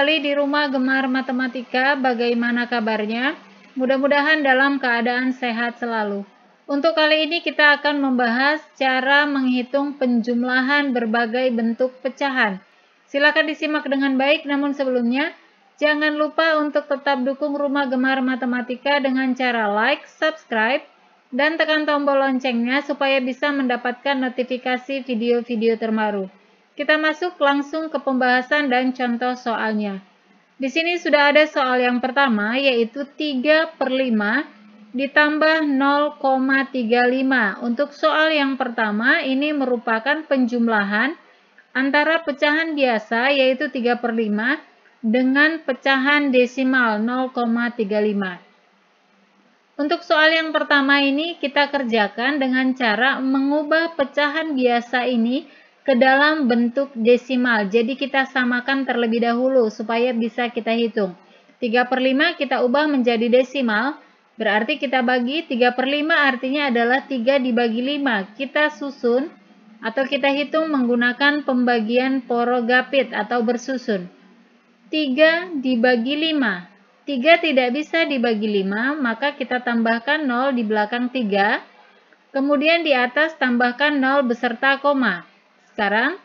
kembali di rumah gemar matematika, bagaimana kabarnya? Mudah-mudahan dalam keadaan sehat selalu. Untuk kali ini kita akan membahas cara menghitung penjumlahan berbagai bentuk pecahan. Silakan disimak dengan baik, namun sebelumnya, jangan lupa untuk tetap dukung Rumah Gemar Matematika dengan cara like, subscribe, dan tekan tombol loncengnya supaya bisa mendapatkan notifikasi video-video terbaru. Kita masuk langsung ke pembahasan dan contoh soalnya. Di sini sudah ada soal yang pertama, yaitu 3 per 5 ditambah 0,35. Untuk soal yang pertama, ini merupakan penjumlahan antara pecahan biasa, yaitu 3 per 5, dengan pecahan desimal 0,35. Untuk soal yang pertama ini kita kerjakan dengan cara mengubah pecahan biasa ini ke dalam bentuk desimal. Jadi kita samakan terlebih dahulu supaya bisa kita hitung. 3 per 5 kita ubah menjadi desimal, berarti kita bagi 3 per 5 artinya adalah 3 dibagi 5. Kita susun atau kita hitung menggunakan pembagian porogapit atau bersusun. 3 dibagi 5. 3 tidak bisa dibagi 5, maka kita tambahkan 0 di belakang 3. Kemudian di atas tambahkan 0 beserta koma. Sekarang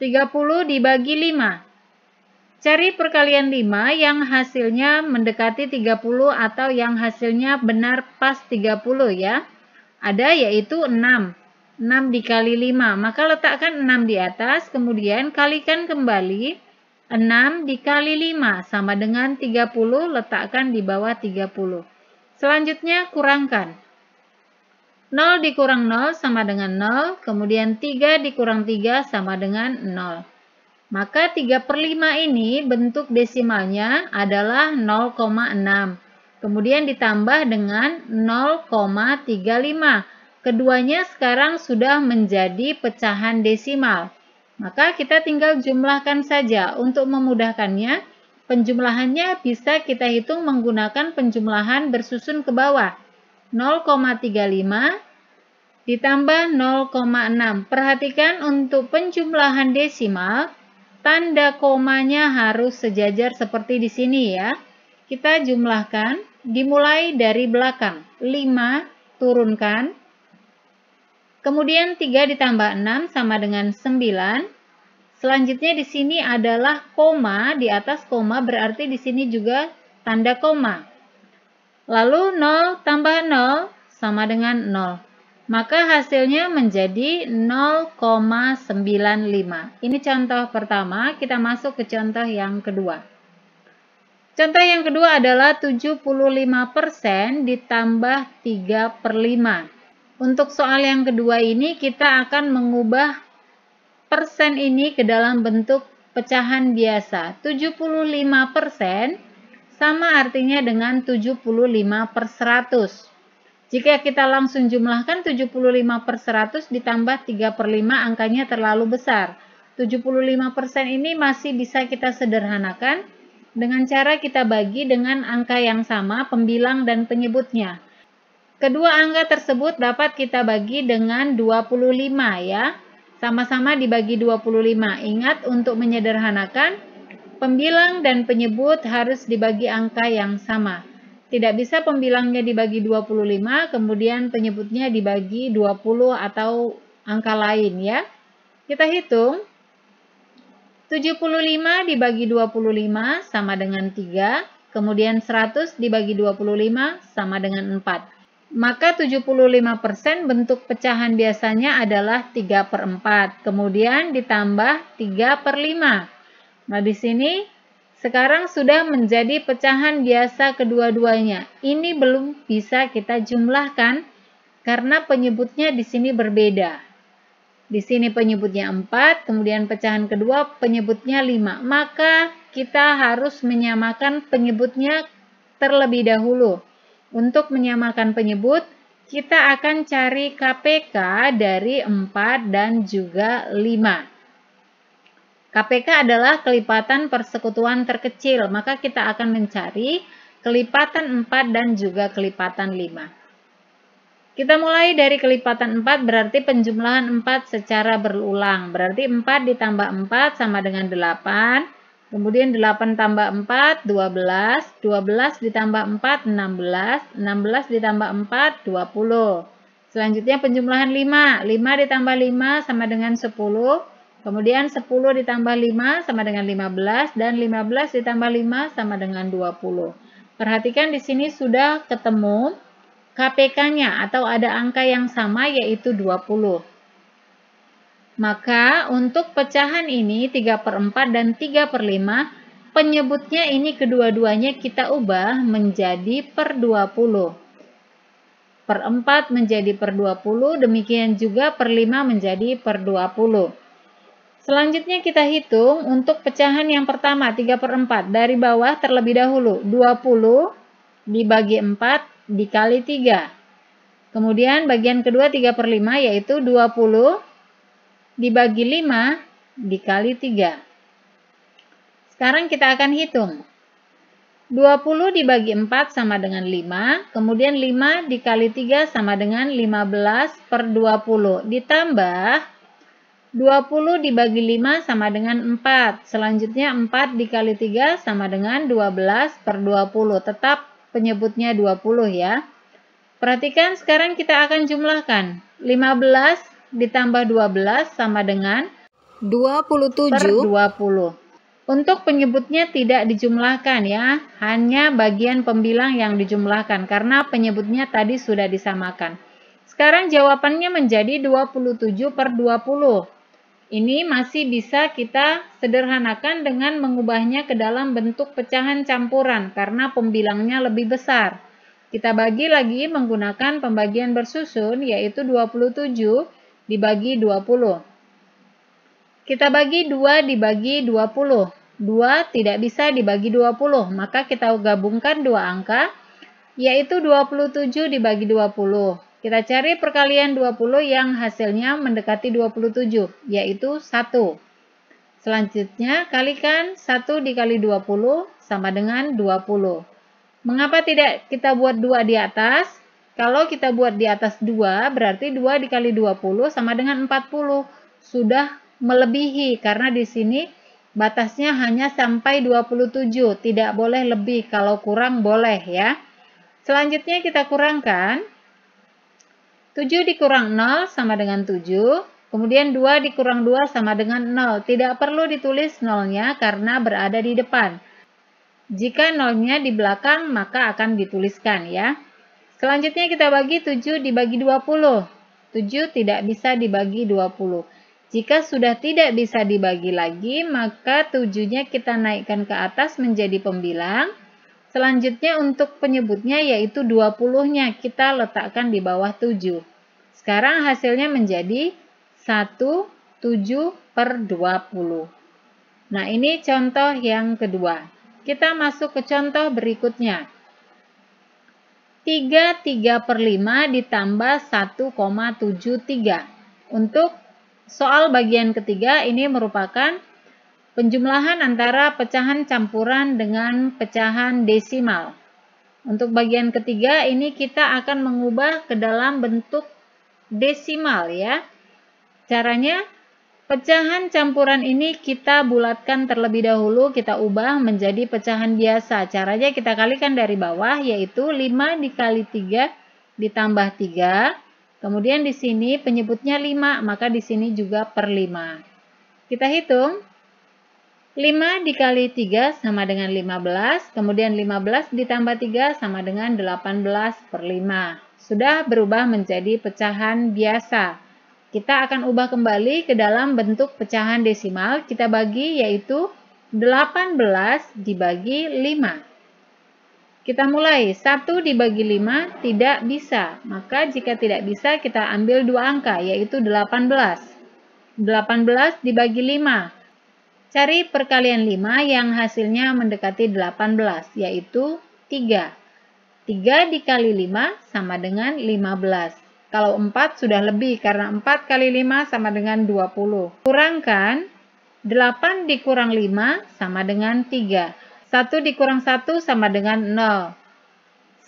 30 dibagi 5. Cari perkalian 5 yang hasilnya mendekati 30 atau yang hasilnya benar pas 30 ya. Ada yaitu 6. 6 dikali 5. Maka letakkan 6 di atas, kemudian kalikan kembali 6 dikali 5 sama dengan 30, letakkan di bawah 30. Selanjutnya kurangkan. 0 dikurang 0 sama dengan 0, kemudian 3 dikurang 3 sama dengan 0. Maka 3 per 5 ini bentuk desimalnya adalah 0,6. Kemudian ditambah dengan 0,35. Keduanya sekarang sudah menjadi pecahan desimal. Maka kita tinggal jumlahkan saja. Untuk memudahkannya, penjumlahannya bisa kita hitung menggunakan penjumlahan bersusun ke bawah. 0,35 ditambah 0,6. Perhatikan untuk penjumlahan desimal, tanda komanya harus sejajar seperti di sini ya. Kita jumlahkan, dimulai dari belakang, 5 turunkan, kemudian 3 ditambah 6 sama dengan 9, selanjutnya di sini adalah koma, di atas koma berarti di sini juga tanda koma. Lalu 0 tambah 0 sama dengan 0 maka hasilnya menjadi 0,95. Ini contoh pertama, kita masuk ke contoh yang kedua. Contoh yang kedua adalah 75% ditambah 3 per 5. Untuk soal yang kedua ini kita akan mengubah persen ini ke dalam bentuk pecahan biasa. 75% sama artinya dengan 75 per 100. Jika kita langsung jumlahkan 75 per 100 ditambah 3 per 5 angkanya terlalu besar. 75% ini masih bisa kita sederhanakan dengan cara kita bagi dengan angka yang sama pembilang dan penyebutnya. Kedua angka tersebut dapat kita bagi dengan 25 ya. Sama-sama dibagi 25. Ingat untuk menyederhanakan, pembilang dan penyebut harus dibagi angka yang sama. Tidak bisa pembilangnya dibagi 25, kemudian penyebutnya dibagi 20 atau angka lain ya. Kita hitung. 75 dibagi 25 sama dengan 3, kemudian 100 dibagi 25 sama dengan 4. Maka 75% bentuk pecahan biasanya adalah 3 per 4, kemudian ditambah 3 per 5. Nah, di sini sekarang sudah menjadi pecahan biasa kedua-duanya. Ini belum bisa kita jumlahkan karena penyebutnya di sini berbeda. Di sini penyebutnya 4, kemudian pecahan kedua penyebutnya 5. Maka kita harus menyamakan penyebutnya terlebih dahulu. Untuk menyamakan penyebut, kita akan cari KPK dari 4 dan juga 5. KPK adalah kelipatan persekutuan terkecil, maka kita akan mencari kelipatan 4 dan juga kelipatan 5. Kita mulai dari kelipatan 4 berarti penjumlahan 4 secara berulang. Berarti 4 ditambah 4 sama dengan 8. Kemudian 8 tambah 4, 12. 12 ditambah 4, 16. 16 ditambah 4, 20. Selanjutnya penjumlahan 5. 5 ditambah 5 sama dengan 10. Kemudian 10 ditambah 5 sama dengan 15 dan 15 ditambah 5 sama dengan 20. Perhatikan di sini sudah ketemu KPK-nya atau ada angka yang sama yaitu 20. Maka untuk pecahan ini 3 per 4 dan 3 per 5 penyebutnya ini kedua-duanya kita ubah menjadi per 20. Per 4 menjadi per 20 demikian juga per 5 menjadi per 20. Selanjutnya kita hitung untuk pecahan yang pertama 3 per 4 dari bawah terlebih dahulu 20 dibagi 4 dikali 3. Kemudian bagian kedua 3 per 5 yaitu 20 dibagi 5 dikali 3. Sekarang kita akan hitung. 20 dibagi 4 sama dengan 5, kemudian 5 dikali 3 sama dengan 15 per 20, ditambah 20 dibagi 5 sama dengan 4. Selanjutnya 4 dikali 3 sama dengan 12 per 20. Tetap penyebutnya 20 ya. Perhatikan sekarang kita akan jumlahkan. 15 ditambah 12 sama dengan 27 per 20. Untuk penyebutnya tidak dijumlahkan ya. Hanya bagian pembilang yang dijumlahkan karena penyebutnya tadi sudah disamakan. Sekarang jawabannya menjadi 27 per 20. Ini masih bisa kita sederhanakan dengan mengubahnya ke dalam bentuk pecahan campuran karena pembilangnya lebih besar. Kita bagi lagi menggunakan pembagian bersusun yaitu 27 dibagi 20. Kita bagi 2 dibagi 20. 2 tidak bisa dibagi 20, maka kita gabungkan dua angka yaitu 27 dibagi 20. Kita cari perkalian 20 yang hasilnya mendekati 27, yaitu 1. Selanjutnya, kalikan 1 dikali 20 sama dengan 20. Mengapa tidak kita buat 2 di atas? Kalau kita buat di atas 2, berarti 2 dikali 20 sama dengan 40. Sudah melebihi, karena di sini batasnya hanya sampai 27, tidak boleh lebih. Kalau kurang boleh ya. Selanjutnya kita kurangkan 7 dikurang 0 sama dengan 7. Kemudian 2 dikurang 2 sama dengan 0. Tidak perlu ditulis 0-nya karena berada di depan. Jika 0-nya di belakang maka akan dituliskan ya. Selanjutnya kita bagi 7 dibagi 20. 7 tidak bisa dibagi 20. Jika sudah tidak bisa dibagi lagi maka 7-nya kita naikkan ke atas menjadi pembilang. Selanjutnya untuk penyebutnya yaitu 20-nya kita letakkan di bawah 7. Sekarang hasilnya menjadi 1, 7 per 20. Nah ini contoh yang kedua. Kita masuk ke contoh berikutnya. 3, 3 per 5 ditambah 1,73. Untuk soal bagian ketiga ini merupakan Penjumlahan antara pecahan campuran dengan pecahan desimal. Untuk bagian ketiga ini kita akan mengubah ke dalam bentuk desimal ya. Caranya pecahan campuran ini kita bulatkan terlebih dahulu, kita ubah menjadi pecahan biasa. Caranya kita kalikan dari bawah yaitu 5 dikali 3 ditambah 3. Kemudian di sini penyebutnya 5, maka di sini juga per 5. Kita hitung 5 dikali 3 sama dengan 15, kemudian 15 ditambah 3 sama dengan 18 per 5. Sudah berubah menjadi pecahan biasa. Kita akan ubah kembali ke dalam bentuk pecahan desimal. Kita bagi yaitu 18 dibagi 5. Kita mulai, 1 dibagi 5 tidak bisa. Maka jika tidak bisa kita ambil dua angka yaitu 18. 18 dibagi 5 Cari perkalian 5 yang hasilnya mendekati 18, yaitu 3. 3 dikali 5 sama dengan 15. Kalau 4 sudah lebih, karena 4 kali 5 sama dengan 20. Kurangkan 8 dikurang 5 sama dengan 3. 1 dikurang 1 sama dengan 0.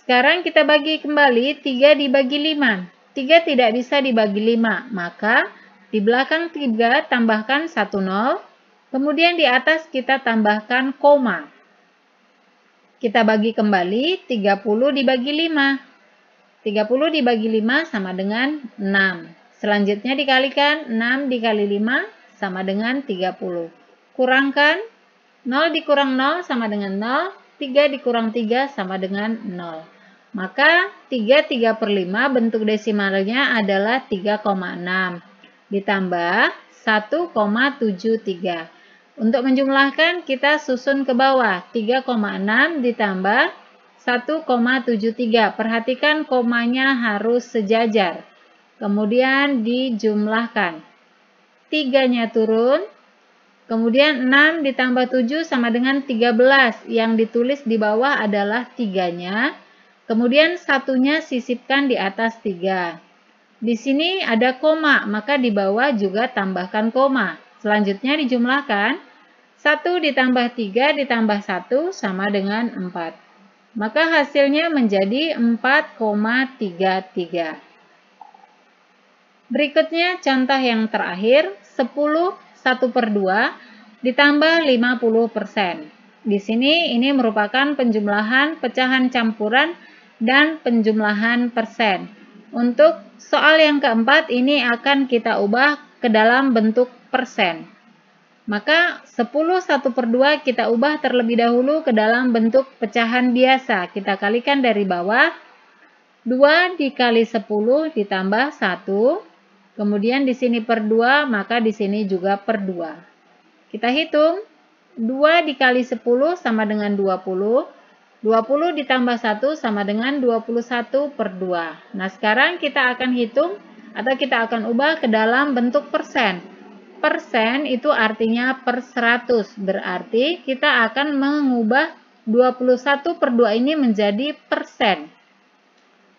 Sekarang kita bagi kembali 3 dibagi 5. 3 tidak bisa dibagi 5, maka di belakang 3 tambahkan 1 0, Kemudian di atas kita tambahkan koma. Kita bagi kembali 30 dibagi 5. 30 dibagi 5 sama dengan 6. Selanjutnya dikalikan 6 dikali 5 sama dengan 30. Kurangkan 0 dikurang 0 sama dengan 0. 3 dikurang 3 sama dengan 0. Maka 3 3 per 5 bentuk desimalnya adalah 3,6 ditambah 1,73. Untuk menjumlahkan, kita susun ke bawah. 3,6 ditambah 1,73. Perhatikan komanya harus sejajar. Kemudian dijumlahkan. 3-nya turun. Kemudian 6 ditambah 7 sama dengan 13. Yang ditulis di bawah adalah 3-nya. Kemudian satunya sisipkan di atas 3. Di sini ada koma, maka di bawah juga tambahkan koma. Selanjutnya dijumlahkan 1 ditambah 3 ditambah 1 sama dengan 4. Maka hasilnya menjadi 4,33. Berikutnya contoh yang terakhir, 10 1 per 2 ditambah 50%. persen. Di sini ini merupakan penjumlahan pecahan campuran dan penjumlahan persen. Untuk soal yang keempat ini akan kita ubah ke dalam bentuk persen. Maka 10 1 per 2 kita ubah terlebih dahulu ke dalam bentuk pecahan biasa. Kita kalikan dari bawah. 2 dikali 10 ditambah 1. Kemudian di sini per 2, maka di sini juga per 2. Kita hitung. 2 dikali 10 sama dengan 20. 20 ditambah 1 sama dengan 21 per 2. Nah, sekarang kita akan hitung atau kita akan ubah ke dalam bentuk persen. Persen itu artinya per 100, berarti kita akan mengubah 21 per 2 ini menjadi persen.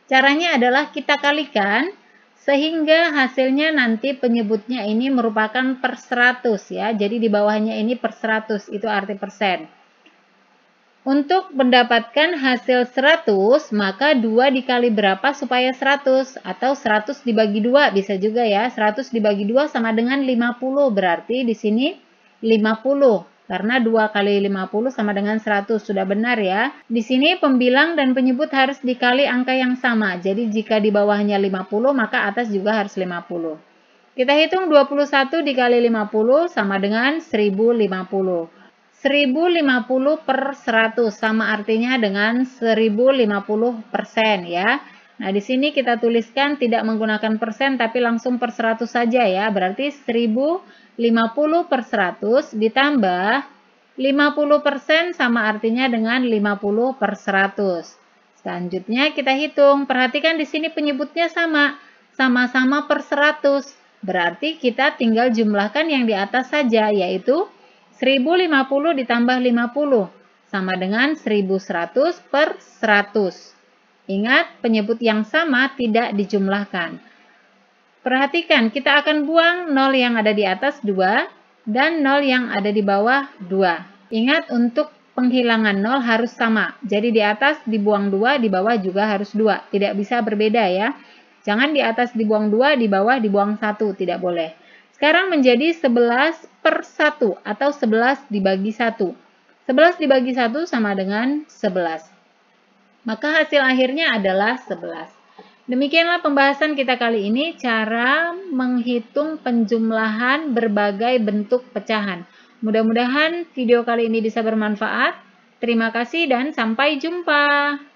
Caranya adalah kita kalikan sehingga hasilnya nanti penyebutnya ini merupakan per 100 ya. Jadi di bawahnya ini per 100 itu arti persen. Untuk mendapatkan hasil 100, maka 2 dikali berapa supaya 100? Atau 100 dibagi 2 bisa juga ya. 100 dibagi 2 sama dengan 50, berarti di sini 50. Karena 2 kali 50 sama dengan 100, sudah benar ya. Di sini pembilang dan penyebut harus dikali angka yang sama. Jadi jika di bawahnya 50, maka atas juga harus 50. Kita hitung 21 dikali 50 sama dengan 1050. 1050 per 100 sama artinya dengan 1050 persen ya. Nah di sini kita tuliskan tidak menggunakan persen tapi langsung per 100 saja ya. Berarti 1050 per 100 ditambah 50 persen sama artinya dengan 50 per 100. Selanjutnya kita hitung. Perhatikan di sini penyebutnya sama. Sama-sama per 100. Berarti kita tinggal jumlahkan yang di atas saja yaitu 1050 ditambah 50 sama dengan 1100 per 100. Ingat, penyebut yang sama tidak dijumlahkan. Perhatikan, kita akan buang 0 yang ada di atas 2 dan 0 yang ada di bawah 2. Ingat, untuk penghilangan 0 harus sama. Jadi di atas dibuang 2, di bawah juga harus 2. Tidak bisa berbeda ya. Jangan di atas dibuang 2, di bawah dibuang 1. Tidak boleh. Sekarang menjadi 11 per 1 atau 11 dibagi 1. 11 dibagi 1 sama dengan 11. Maka hasil akhirnya adalah 11. Demikianlah pembahasan kita kali ini cara menghitung penjumlahan berbagai bentuk pecahan. Mudah-mudahan video kali ini bisa bermanfaat. Terima kasih dan sampai jumpa.